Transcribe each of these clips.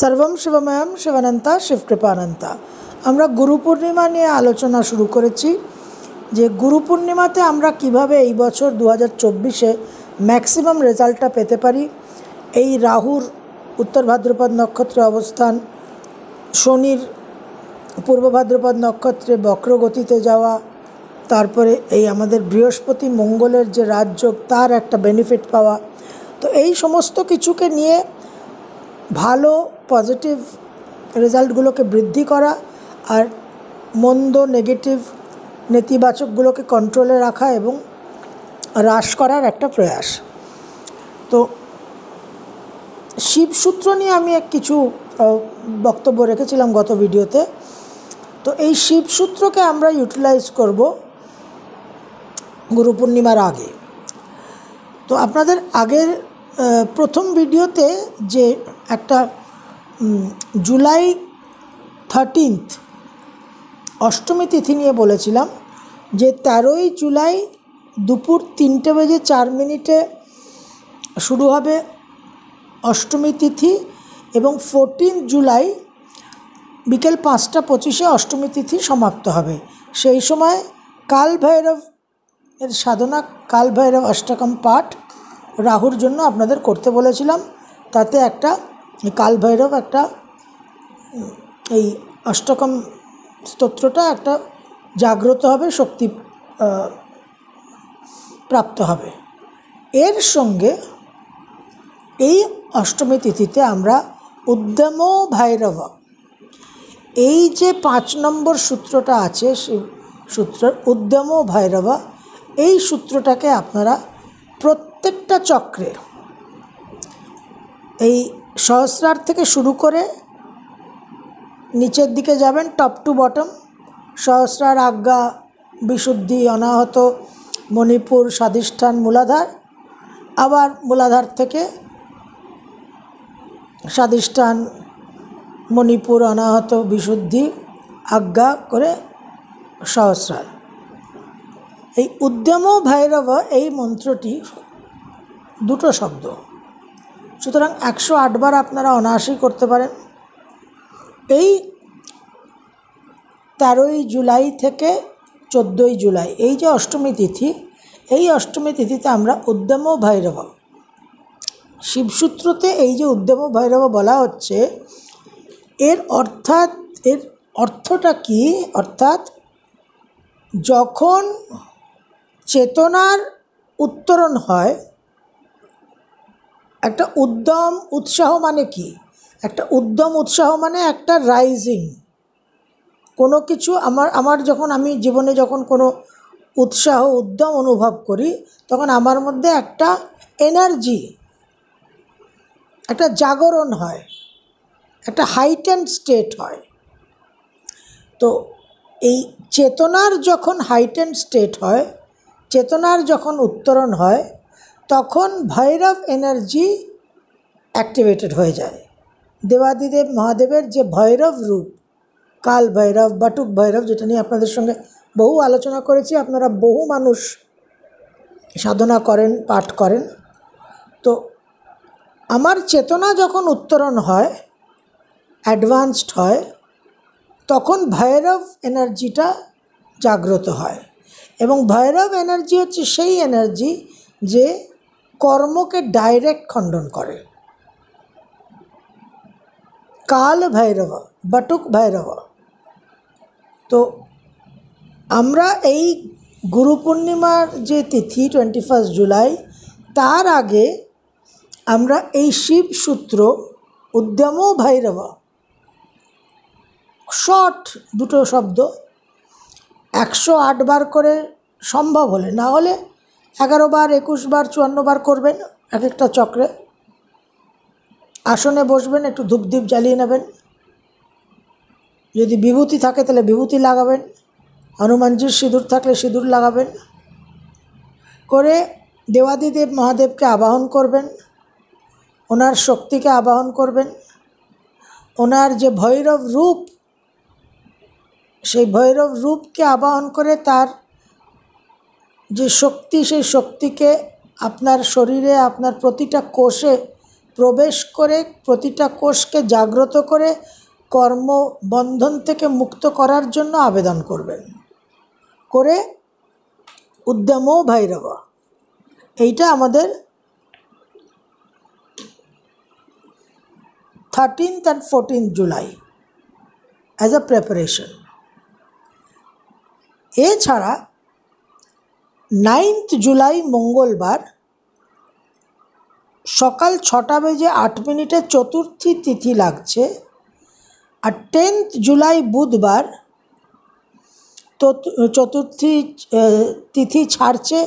সর্বম শিবময়ম শিবানন্তা শিবকৃপানন্তা আমরা গুরু পূর্ণিমা নিয়ে আলোচনা শুরু করেছি যে গুরু পূর্ণিমাতে আমরা কিভাবে এই বছর দু হাজার চব্বিশে ম্যাক্সিমাম রেজাল্টটা পেতে পারি এই রাহুর উত্তর ভাদ্রপদ নক্ষত্রে অবস্থান শনির পূর্ব ভাদ্রপদ নক্ষত্রে বক্রগতিতে যাওয়া তারপরে এই আমাদের বৃহস্পতি মঙ্গলের যে রাজযোগ তার একটা বেনিফিট পাওয়া তো এই সমস্ত কিছুকে নিয়ে ভালো পজিটিভ রেজাল্টগুলোকে বৃদ্ধি করা আর মন্দ নেগেটিভ নেতিবাচকগুলোকে কন্ট্রোলে রাখা এবং হ্রাস করার একটা প্রয়াস তো শিবসূত্র নিয়ে আমি এক কিছু বক্তব্য রেখেছিলাম গত ভিডিওতে তো এই শিবসূত্রকে আমরা ইউটিলাইজ করব গুরু পূর্ণিমার আগে তো আপনাদের আগের প্রথম ভিডিওতে যে একটা জুলাই থার্টিনথ অষ্টমী তিথি নিয়ে বলেছিলাম যে তেরোই জুলাই দুপুর তিনটে বেজে চার মিনিটে শুরু হবে অষ্টমী তিথি এবং ফোরটিন জুলাই বিকেল পাঁচটা পঁচিশে অষ্টমী তিথি সমাপ্ত হবে সেই সময় কাল ভৈরব এর সাধনা কাল ভৈরব অষ্টকম পাঠ রাহুর জন্য আপনাদের করতে বলেছিলাম তাতে একটা কালভৈরব একটা এই অষ্টকম স্তোত্রটা একটা জাগ্রত হবে শক্তি প্রাপ্ত হবে এর সঙ্গে এই অষ্টমী তিথিতে আমরা উদ্যম ভৈরব এই যে পাঁচ নম্বর সূত্রটা আছে সূত্র উদ্যম ভৈরব এই সূত্রটাকে আপনারা প্রত্যেকটা চক্রে এই সহস্রার থেকে শুরু করে নিচের দিকে যাবেন টপ টু বটম সহস্রার আজ্ঞা বিশুদ্ধি অনাহত মণিপুর স্বাধিষ্ঠান মূলাধার আবার মূলাধার থেকে স্বাধিষ্ঠান মণিপুর অনাহত বিশুদ্ধি আজ্ঞা করে সহস্রার এই উদ্যম ভৈরব এই মন্ত্রটি দুটো শব্দ সুতরাং একশো আটবার আপনারা অনায়াসেই করতে পারেন এই তেরোই জুলাই থেকে চোদ্দোই জুলাই এই যে অষ্টমী তিথি এই অষ্টমী তিথিতে আমরা উদ্যম ভৈরব শিবসূত্রতে এই যে উদ্যম ভৈরব বলা হচ্ছে এর অর্থাৎ এর অর্থটা কি অর্থাৎ যখন চেতনার উত্তরণ হয় একটা উদ্যম উৎসাহ মানে কি একটা উদ্যম উৎসাহ মানে একটা রাইজিং কোনো কিছু আমার আমার যখন আমি জীবনে যখন কোনো উৎসাহ উদ্যম অনুভব করি তখন আমার মধ্যে একটা এনার্জি একটা জাগরণ হয় একটা হাইটেন্ড স্টেট হয় তো এই চেতনার যখন হাইটেন্ড স্টেট হয় চেতনার যখন উত্তরণ হয় তখন ভৈরব এনার্জি অ্যাক্টিভেটেড হয়ে যায় দেবাদিদেব মহাদেবের যে ভৈরব রূপ কাল ভৈরব বাটুক ভৈরব যেটা নিয়ে আপনাদের সঙ্গে বহু আলোচনা করেছি আপনারা বহু মানুষ সাধনা করেন পাঠ করেন তো আমার চেতনা যখন উত্তরণ হয় অ্যাডভান্সড হয় তখন ভৈরব এনার্জিটা জাগ্রত হয় এবং ভৈরব এনার্জি হচ্ছে সেই এনার্জি যে কর্মকে ডাইরেক্ট খণ্ডন করে কাল ভৈরব বটুক ভৈরব তো আমরা এই গুরু পূর্ণিমার যে তিথি টোয়েন্টি ফার্স্ট জুলাই তার আগে আমরা এই শিব সূত্র উদ্যম ভৈরব শর্ট দুটো শব্দ একশো আটবার করে সম্ভব হলে না হলে এগারো বার একুশ বার চুয়ান্ন বার করবেন এক একটা চক্রে আসনে বসবেন একটু ধূপদীপ জ্বালিয়ে নেবেন যদি বিভূতি থাকে তাহলে বিভূতি লাগাবেন হনুমানজির সিঁদুর থাকলে সিঁদুর লাগাবেন করে দেবাদিদেব মহাদেবকে আবাহন করবেন ওনার শক্তিকে আবাহন করবেন ওনার যে ভৈরব রূপ সেই ভৈরব রূপকে আবাহন করে তার যে শক্তি সেই শক্তিকে আপনার শরীরে আপনার প্রতিটা কোষে প্রবেশ করে প্রতিটা কোষকে জাগ্রত করে কর্ম বন্ধন থেকে মুক্ত করার জন্য আবেদন করবেন করে উদ্যম ভাইরব এইটা আমাদের thirteenth and fourteenth July as a preparation এছাড়া নাইন্থ জুলাই মঙ্গলবার সকাল ছটা বেজে আট মিনিটে চতুর্থী তিথি লাগছে আর টেন্থ জুলাই বুধবার চতুর্থী তিথি ছাড়ছে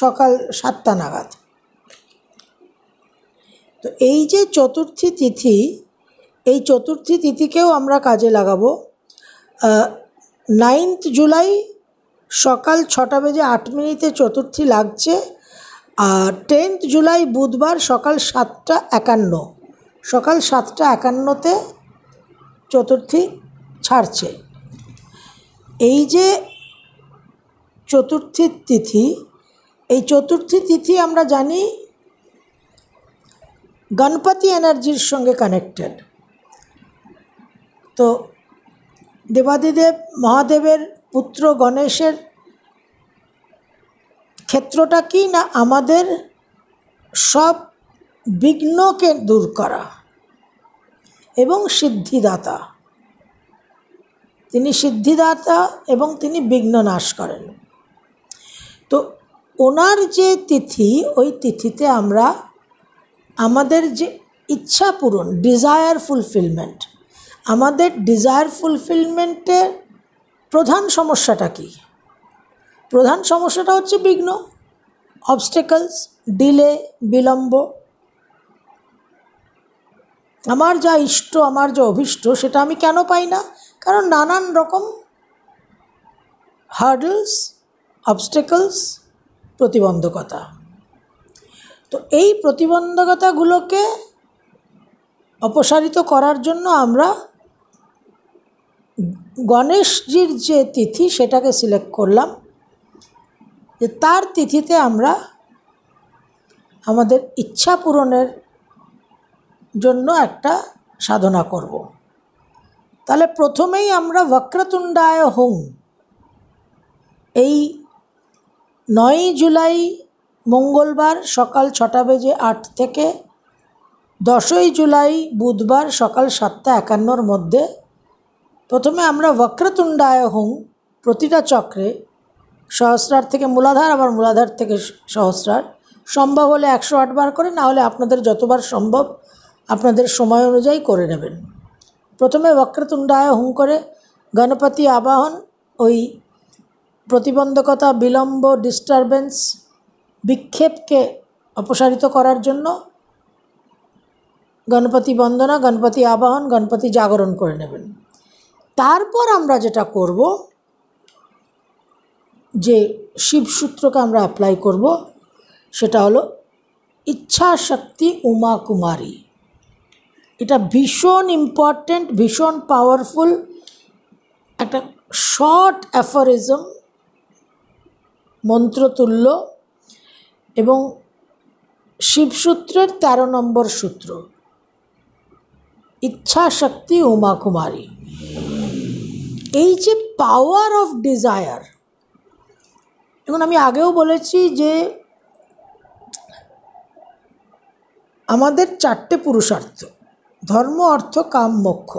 সকাল সাতটা নাগাদ তো এই যে চতুর্থী তিথি এই চতুর্থী তিথিকেও আমরা কাজে লাগাবো নাইন্থ জুলাই সকাল ছটা বেজে আট মিনিটে চতুর্থী লাগছে আর টেন্থ জুলাই বুধবার সকাল সাতটা একান্ন সকাল সাতটা একান্নতে চতুর্থী ছাড়ছে এই যে চতুর্থী তিথি এই চতুর্থী তিথি আমরা জানি গণপতি এনার্জির সঙ্গে কানেক্টেড তো দেবাদিদেব মহাদেবের পুত্র গণেশের ক্ষেত্রটা কি না আমাদের সব বিঘ্নকে দূর করা এবং সিদ্ধিদাতা তিনি সিদ্ধিদাতা এবং তিনি বিঘ্ন নাশ করেন তো ওনার যে তিথি ওই তিথিতে আমরা আমাদের যে ইচ্ছা পূরণ ডিজায়ার ফুলফিলমেন্ট আমাদের ডিজায়ার ফুলফিলমেন্টের প্রধান সমস্যাটা কি প্রধান সমস্যাটা হচ্ছে বিঘ্ন অবস্টেকলস ডিলে বিলম্ব আমার যা ইষ্ট আমার যা অভিষ্ট সেটা আমি কেন পাই না কারণ নানান রকম হার্ডলস অবস্টেকলস প্রতিবন্ধকতা তো এই প্রতিবন্ধকতাগুলোকে অপসারিত করার জন্য আমরা গণেশজির যে তিথি সেটাকে সিলেক্ট করলাম যে তার তিথিতে আমরা আমাদের ইচ্ছা পূরণের জন্য একটা সাধনা করব। তাহলে প্রথমেই আমরা বক্রতুণ্ডায় হোম এই নয় জুলাই মঙ্গলবার সকাল ছটা বেজে আট থেকে দশই জুলাই বুধবার সকাল সাতটা একান্নর মধ্যে প্রথমে আমরা বক্রতুণ্ডায় হুম প্রতিটা চক্রে সহস্রার থেকে মূলাধার আবার মূলাধার থেকে সহস্রার সম্ভব হলে একশো আটবার করে না হলে আপনাদের যতবার সম্ভব আপনাদের সময় অনুযায়ী করে নেবেন প্রথমে বক্রতুণ্ডায় হুম করে গণপতি আবাহন ওই প্রতিবন্ধকতা বিলম্ব ডিস্টারবেন্স বিক্ষেপকে অপসারিত করার জন্য গণপতি বন্দনা গণপতি আবাহন গণপতি জাগরণ করে নেবেন তারপর আমরা যেটা করব যে শিবসূত্রকে আমরা অ্যাপ্লাই করব সেটা হলো ইচ্ছাশক্তি উমা কুমারী এটা ভীষণ ইম্পর্ট্যান্ট ভীষণ পাওয়ারফুল একটা শর্ট অ্যাফোরিজম মন্ত্রতুল্য এবং শিবসূত্রের ১৩ নম্বর সূত্র ইচ্ছাশক্তি উমা কুমারী এই যে পাওয়ার অফ ডিজায়ার এখন আমি আগেও বলেছি যে আমাদের চারটে পুরুষার্থ ধর্ম অর্থ কাম মোক্ষ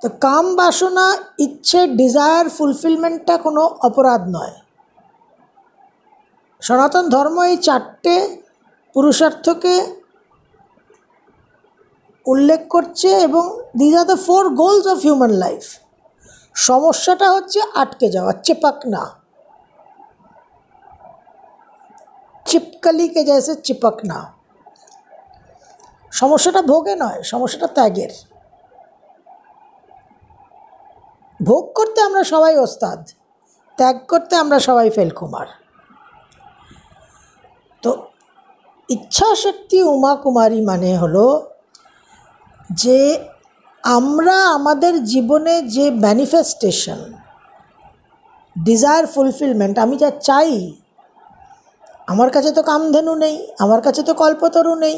তো কাম বাসনা ইচ্ছে ডিজায়ার ফুলফিলমেন্টটা কোনো অপরাধ নয় সনাতন ধর্ম এই চারটে পুরুষার্থকে উল্লেখ করছে এবং these are the four goals of human life সমস্যাটা হচ্ছে আটকে যাওয়া না চিপকালিকে জেসে না সমস্যাটা ভোগে নয় সমস্যাটা ত্যাগের ভোগ করতে আমরা সবাই ওস্তাদ ত্যাগ করতে আমরা সবাই ফেলকুমার তো ইচ্ছা শক্তি উমা কুমারী মানে হলো যে আমরা আমাদের জীবনে যে ম্যানিফেস্টেশন ডিজায়ার ফুলফিলমেন্ট আমি যা চাই আমার কাছে তো কামধেনু নেই আমার কাছে তো কল্পতরু নেই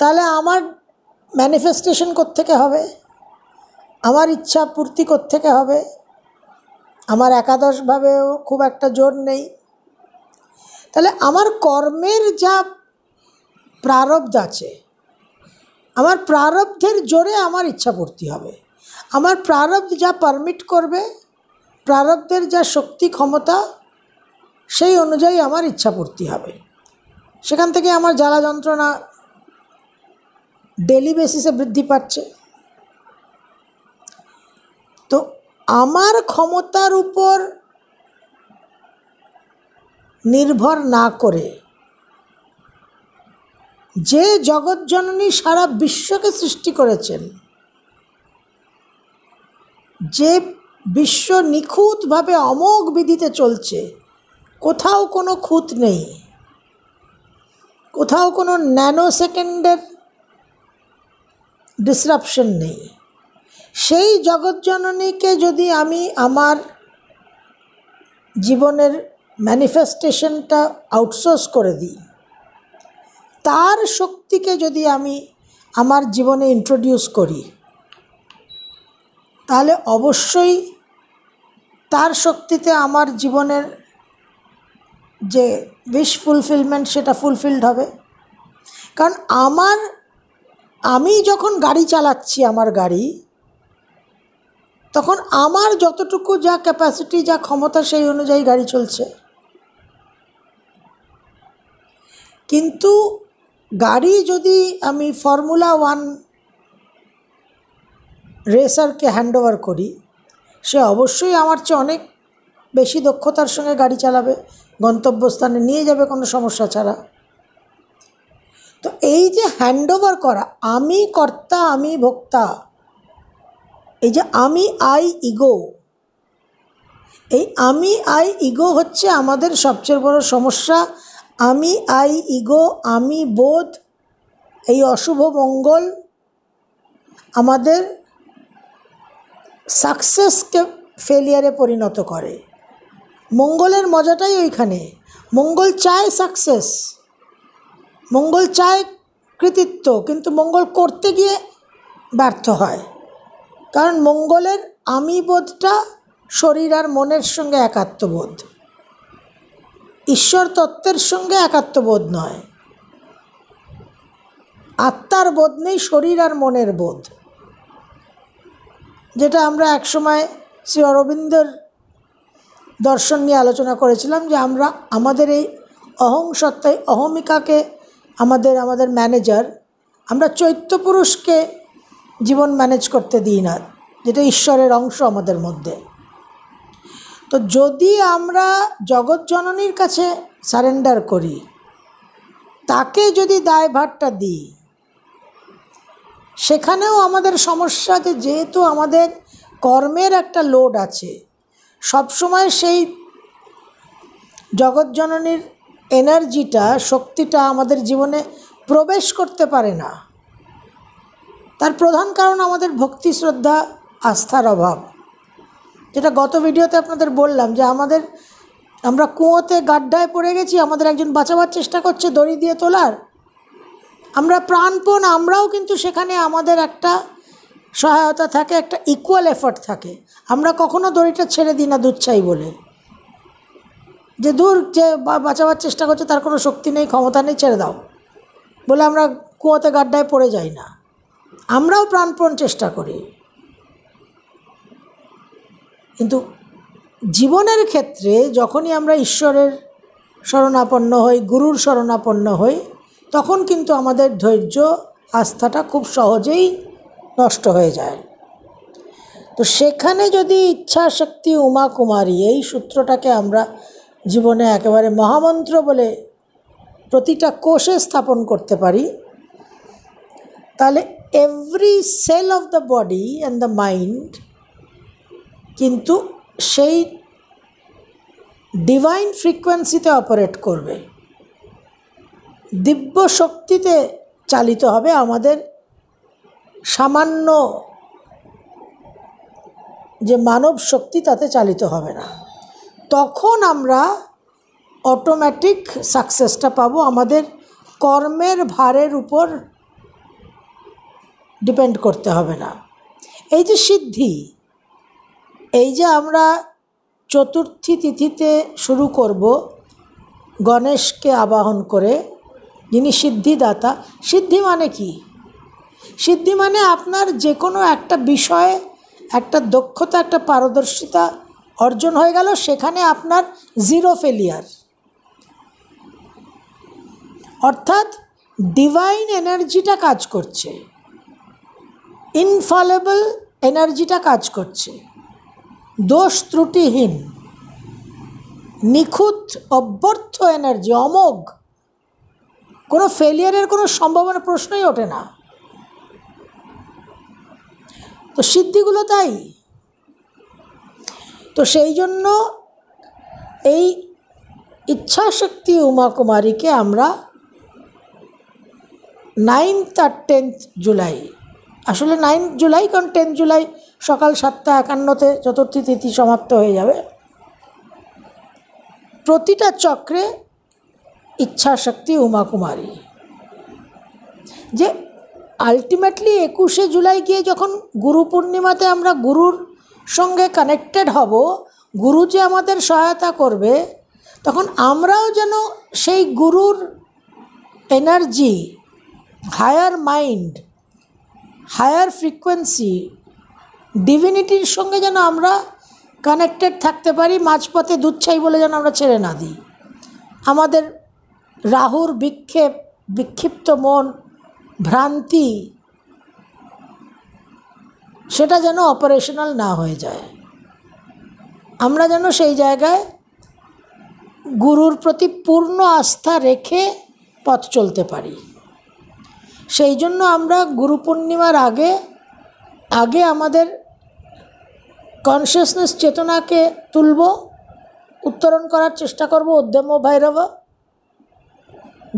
তাহলে আমার ম্যানিফেস্টেশন থেকে হবে আমার ইচ্ছা পূর্তি থেকে হবে আমার একাদশভাবেও খুব একটা জোর নেই তাহলে আমার কর্মের যা প্রারব্ধ আছে আমার প্রারব্ধের জোরে আমার ইচ্ছা পড়তে হবে আমার প্রারব্ধ যা পারমিট করবে প্রারব্ধের যা শক্তি ক্ষমতা সেই অনুযায়ী আমার ইচ্ছা পড়তে হবে সেখান থেকে আমার জ্বালা যন্ত্রণা ডেলি বেসিসে বৃদ্ধি পাচ্ছে তো আমার ক্ষমতার উপর নির্ভর না করে যে জগৎজননী সারা বিশ্বকে সৃষ্টি করেছেন যে বিশ্ব নিখুঁতভাবে অমোঘ বিধিতে চলছে কোথাও কোনো খুঁত নেই কোথাও কোনো ন্যানো সেকেন্ডের ডিসরাপশন নেই সেই জগৎজননীকে যদি আমি আমার জীবনের ম্যানিফেস্টেশনটা আউটসোর্স করে দিই তার শক্তিকে যদি আমি আমার জীবনে ইন্ট্রোডিউস করি তাহলে অবশ্যই তার শক্তিতে আমার জীবনের যে উইশ ফুলফিলমেন্ট সেটা ফুলফিলড হবে কারণ আমার আমি যখন গাড়ি চালাচ্ছি আমার গাড়ি তখন আমার যতটুকু যা ক্যাপাসিটি যা ক্ষমতা সেই অনুযায়ী গাড়ি চলছে কিন্তু গাড়ি যদি আমি ফর্মুলা ওয়ান রেসারকে হ্যান্ডওভার করি সে অবশ্যই আমার চেয়ে অনেক বেশি দক্ষতার সঙ্গে গাড়ি চালাবে গন্তব্যস্থানে নিয়ে যাবে কোনো সমস্যা ছাড়া তো এই যে হ্যান্ডওভার করা আমি কর্তা আমি ভোক্তা এই যে আমি আই ইগো এই আমি আই ইগো হচ্ছে আমাদের সবচেয়ে বড় সমস্যা আমি আই ইগো আমি বোধ এই অশুভ মঙ্গল আমাদের সাকসেসকে ফেলিয়ারে পরিণত করে মঙ্গলের মজাটাই ওইখানে মঙ্গল চায় সাকসেস মঙ্গল চায় কৃতিত্ব কিন্তু মঙ্গল করতে গিয়ে ব্যর্থ হয় কারণ মঙ্গলের আমি বোধটা শরীর আর মনের সঙ্গে একাত্মবোধ ঈশ্বর তত্ত্বের সঙ্গে একাত্মবোধ নয় আত্মার বোধ নেই শরীর আর মনের বোধ যেটা আমরা একসময় শ্রী অরবিন্দের দর্শন নিয়ে আলোচনা করেছিলাম যে আমরা আমাদের এই অহং সত্তায় অহমিকাকে আমাদের আমাদের ম্যানেজার আমরা চৈত্যপুরুষকে জীবন ম্যানেজ করতে দিই না যেটা ঈশ্বরের অংশ আমাদের মধ্যে তো যদি আমরা জগৎ জননীর কাছে সারেন্ডার করি তাকে যদি দায়ভারটা দিই সেখানেও আমাদের সমস্যা যে যেহেতু আমাদের কর্মের একটা লোড আছে সবসময় সেই জগৎ জননীর এনার্জিটা শক্তিটা আমাদের জীবনে প্রবেশ করতে পারে না তার প্রধান কারণ আমাদের ভক্তি শ্রদ্ধা আস্থার অভাব যেটা গত ভিডিওতে আপনাদের বললাম যে আমাদের আমরা কুয়োতে গাড্ডায় পড়ে গেছি আমাদের একজন বাঁচাবার চেষ্টা করছে দড়ি দিয়ে তোলার আমরা প্রাণপণ আমরাও কিন্তু সেখানে আমাদের একটা সহায়তা থাকে একটা ইকুয়াল এফার্ট থাকে আমরা কখনো দড়িটা ছেড়ে দিই না দুচ্ছাই বলে যে দূর যে বাঁচাবার চেষ্টা করছে তার কোনো শক্তি নেই ক্ষমতা নেই ছেড়ে দাও বলে আমরা কুয়োতে গাড্ডায় পড়ে যাই না আমরাও প্রাণপণ চেষ্টা করি কিন্তু জীবনের ক্ষেত্রে যখনই আমরা ঈশ্বরের শরণাপন্ন হই গুরুর শরণাপন্ন হই তখন কিন্তু আমাদের ধৈর্য আস্থাটা খুব সহজেই নষ্ট হয়ে যায় তো সেখানে যদি ইচ্ছা শক্তি উমা কুমারী এই সূত্রটাকে আমরা জীবনে একেবারে মহামন্ত্র বলে প্রতিটা কোষে স্থাপন করতে পারি তাহলে every cell of the body and the mind কিন্তু সেই ডিভাইন ফ্রিকোয়েন্সিতে অপারেট করবে দিব্য শক্তিতে চালিত হবে আমাদের সামান্য যে মানব শক্তি তাতে চালিত হবে না তখন আমরা অটোমেটিক সাকসেসটা পাবো আমাদের কর্মের ভারের উপর ডিপেন্ড করতে হবে না এই যে সিদ্ধি এই যে আমরা চতুর্থী তিথিতে শুরু করব গণেশকে আবাহন করে যিনি সিদ্ধিদাতা সিদ্ধি মানে কি সিদ্ধি মানে আপনার যে কোনো একটা বিষয়ে একটা দক্ষতা একটা পারদর্শিতা অর্জন হয়ে গেল সেখানে আপনার জিরো ফেলিয়ার অর্থাৎ ডিভাইন এনার্জিটা কাজ করছে ইনফলেবল এনার্জিটা কাজ করছে দোষ ত্রুটিহীন নিখুঁত অব্যর্থ এনার্জি অমোঘ কোনো ফেলিয়ারের কোনো সম্ভাবনা প্রশ্নই ওঠে না তো সিদ্ধিগুলো তাই তো সেই জন্য এই ইচ্ছাশক্তি উমা কুমারীকে আমরা নাইনথ আর টেন্থ জুলাই আসলে নাইন জুলাই কারণ টেন জুলাই সকাল সাতটা একান্নতে চতুর্থী তিথি সমাপ্ত হয়ে যাবে প্রতিটা চক্রে ইচ্ছাশক্তি উমা কুমারী যে আলটিমেটলি একুশে জুলাই গিয়ে যখন গুরু পূর্ণিমাতে আমরা গুরুর সঙ্গে কানেক্টেড হব গুরু যে আমাদের সহায়তা করবে তখন আমরাও যেন সেই গুরুর energy higher mind higher frequency ডিভিনিটির সঙ্গে যেন আমরা কানেক্টেড থাকতে পারি মাঝপথে দুচ্ছাই বলে যেন আমরা ছেড়ে না দিই আমাদের রাহুর বিক্ষেপ বিক্ষিপ্ত মন ভ্রান্তি সেটা যেন অপারেশনাল না হয়ে যায় আমরা যেন সেই জায়গায় গুরুর প্রতি পূর্ণ আস্থা রেখে পথ চলতে পারি সেই জন্য আমরা গুরু পূর্ণিমার আগে আগে আমাদের কনসিয়াসনেস চেতনাকে তুলব উত্তরণ করার চেষ্টা করব উদ্যম ভৈরব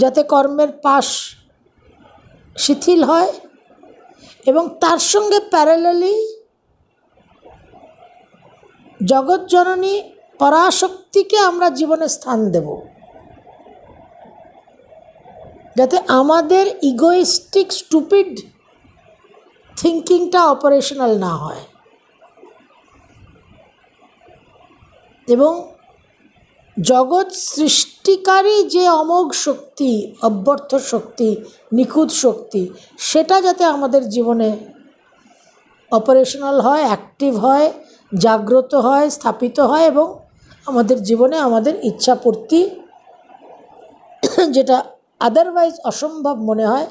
যাতে কর্মের পাশ শিথিল হয় এবং তার সঙ্গে প্যারালালি জগৎজননী পরাশক্তিকে আমরা জীবনে স্থান দেবো যাতে আমাদের ইগোইস্টিক স্টুপিড থিঙ্কিংটা অপারেশনাল না হয় এবং জগৎ সৃষ্টিকারী যে অমোঘ শক্তি অব্যর্থ শক্তি নিখুঁত শক্তি সেটা যাতে আমাদের জীবনে অপারেশনাল হয় অ্যাক্টিভ হয় জাগ্রত হয় স্থাপিত হয় এবং আমাদের জীবনে আমাদের ইচ্ছাপূর্তি যেটা আদারওয়াইজ অসম্ভব মনে হয়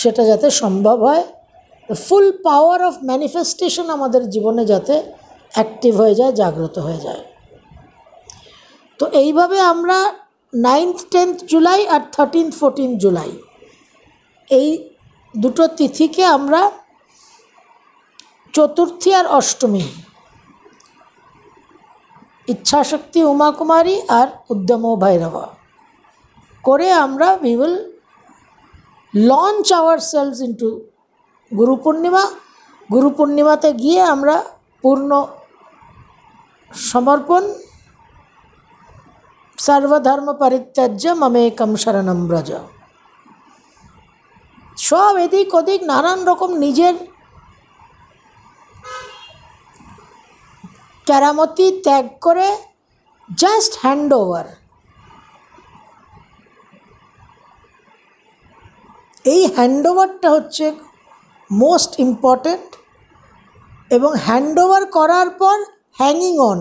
সেটা যাতে সম্ভব হয় ফুল পাওয়ার অফ ম্যানিফেস্টেশন আমাদের জীবনে যাতে অ্যাক্টিভ হয়ে যায় জাগ্রত হয়ে যায় তো এইভাবে আমরা নাইনথ টেন্থ জুলাই আর থার্টিনথ ফোরটিন জুলাই এই দুটো তিথিকে আমরা চতুর্থী আর অষ্টমী ইচ্ছাশক্তি উমাকুমারী আর উদ্যম ভাইরবা করে আমরা we will launch ourselves into Guru Purnima গুরু পূর্ণিমাতে গিয়ে আমরা পূর্ণ সমর্পণ সর্বধর্ম পরিত্যাজ্য মমেকম শরণম ব্রজ সব এদিক ওদিক নানান রকম নিজের ক্যারামতি ত্যাগ করে জাস্ট হ্যান্ড ওভার এই হ্যান্ডওভারটা হচ্ছে মোস্ট ইম্পর্ট্যান্ট এবং হ্যান্ডওভার করার পর হ্যাঙ্গিং অন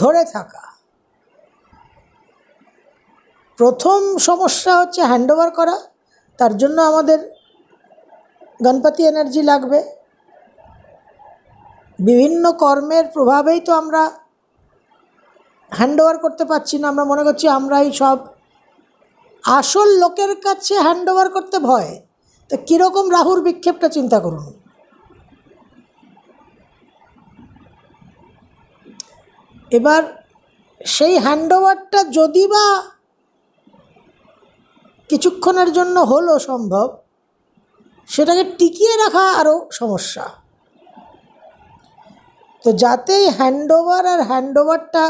ধরে থাকা প্রথম সমস্যা হচ্ছে হ্যান্ডওভার করা তার জন্য আমাদের গণপতি এনার্জি লাগবে বিভিন্ন কর্মের প্রভাবেই তো আমরা হ্যান্ডওভার করতে পারছি না আমরা মনে করছি আমরাই সব আসল লোকের কাছে হ্যান্ডওভার করতে ভয় তো কীরকম রাহুর বিক্ষেপটা চিন্তা করুন এবার সেই হ্যান্ডওভারটা যদি বা কিছুক্ষণের জন্য হলো সম্ভব সেটাকে টিকিয়ে রাখা আরও সমস্যা তো যাতে হ্যান্ডওভার আর হ্যান্ডওভারটা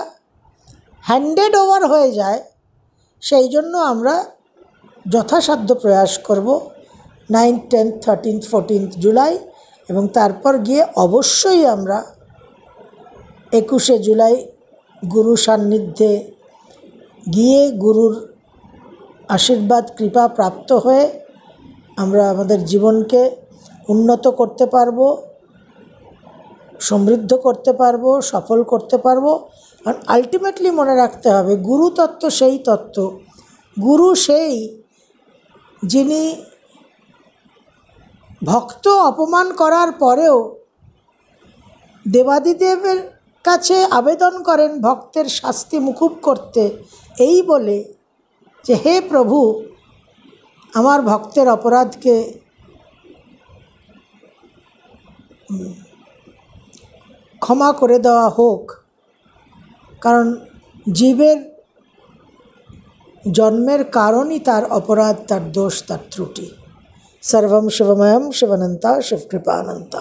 হ্যান্ডেড ওভার হয়ে যায় সেই জন্য আমরা যথাসাধ্য প্রয়াস করব nine tenth thirteenth fourteenth July এবং তারপর গিয়ে অবশ্যই আমরা একুশে জুলাই গুরু সান্নিধ্যে গিয়ে গুরুর আশীর্বাদ কৃপা প্রাপ্ত হয়ে আমরা আমাদের জীবনকে উন্নত করতে পারব সমৃদ্ধ করতে পারব সফল করতে পারব কারণ আলটিমেটলি মনে রাখতে হবে গুরু তত্ত্ব সেই তত্ত্ব গুরু সেই যিনি ভক্ত অপমান করার পরেও দেবাদিদেবের কাছে আবেদন করেন ভক্তের শাস্তি মুকুব করতে এই বলে যে হে প্রভু আমার ভক্তের অপরাধকে ক্ষমা করে দেওয়া হোক কারণ জীবের জন্মের কারণই তার অপরাধ তার দোষ তার ত্রুটি সর্বম শিবময়ম শিবনন্তা শিবকৃপানন্তা